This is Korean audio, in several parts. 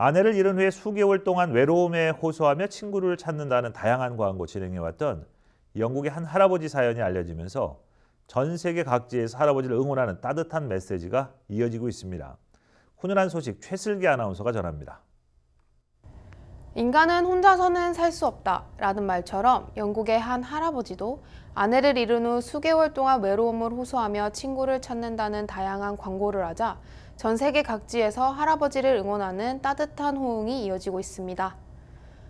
아내를 잃은 후에 수개월 동안 외로움에 호소하며 친구를 찾는다는 다양한 광고 진행해왔던 영국의 한 할아버지 사연이 알려지면서 전 세계 각지에서 할아버지를 응원하는 따뜻한 메시지가 이어지고 있습니다. 훈훈한 소식 최슬기 아나운서가 전합니다. 인간은 혼자서는 살 수 없다 라는 말처럼 영국의 한 할아버지도 아내를 잃은 후 수개월 동안 외로움을 호소하며 친구를 찾는다는 다양한 광고를 하자 전 세계 각지에서 할아버지를 응원하는 따뜻한 호응이 이어지고 있습니다.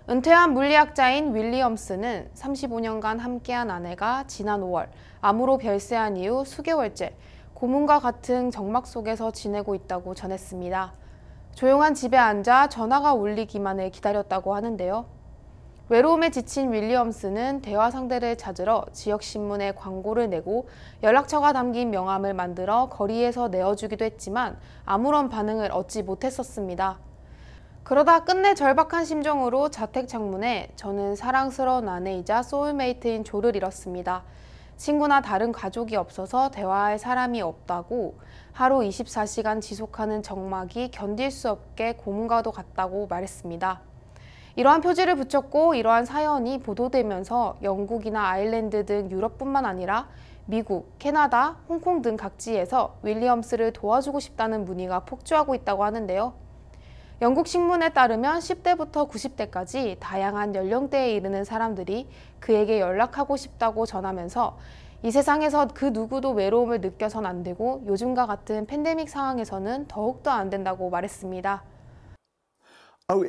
은퇴한 물리학자인 윌리엄스는 35년간 함께한 아내가 지난 5월 암으로 별세한 이후 수개월째 고문과 같은 정막 속에서 지내고 있다고 전했습니다. 조용한 집에 앉아 전화가 울리기만을 기다렸다고 하는데요. 외로움에 지친 윌리엄스는 대화 상대를 찾으러 지역 신문에 광고를 내고 연락처가 담긴 명함을 만들어 거리에서 내어주기도 했지만 아무런 반응을 얻지 못했었습니다. 그러다 끝내 절박한 심정으로 자택 창문에 저는 사랑스러운 아내이자 소울메이트인 조를 잃었습니다. 친구나 다른 가족이 없어서 대화할 사람이 없다고 하루 24시간 지속하는 적막이 견딜 수 없게 고문과도 같다고 말했습니다. 이러한 표지를 붙였고 이러한 사연이 보도되면서 영국이나 아일랜드 등 유럽뿐만 아니라 미국, 캐나다, 홍콩 등 각지에서 윌리엄스를 도와주고 싶다는 문의가 폭주하고 있다고 하는데요. 영국 신문에 따르면 10대부터 90대까지 다양한 연령대에 이르는 사람들이 그에게 연락하고 싶다고 전하면서 이 세상에서 그 누구도 외로움을 느껴선 안 되고 요즘과 같은 팬데믹 상황에서는 더욱더 안 된다고 말했습니다. Oh,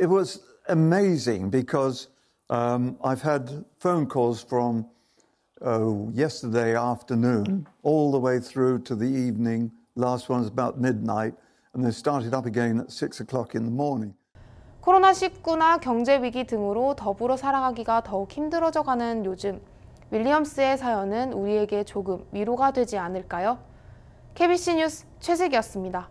amazing because um, I've had phone calls from oh, yesterday afternoon mm. all the way through to the evening. Last one was about midnight, and they started up again at six o'clock in the morning. 코로나19나 경제 위기 등으로 더불어 살아가기가 더욱 힘들어져가는 요즘 윌리엄스의 사연은 우리에게 조금 위로가 되지 않을까요? KBC 뉴스 최슬기였습니다.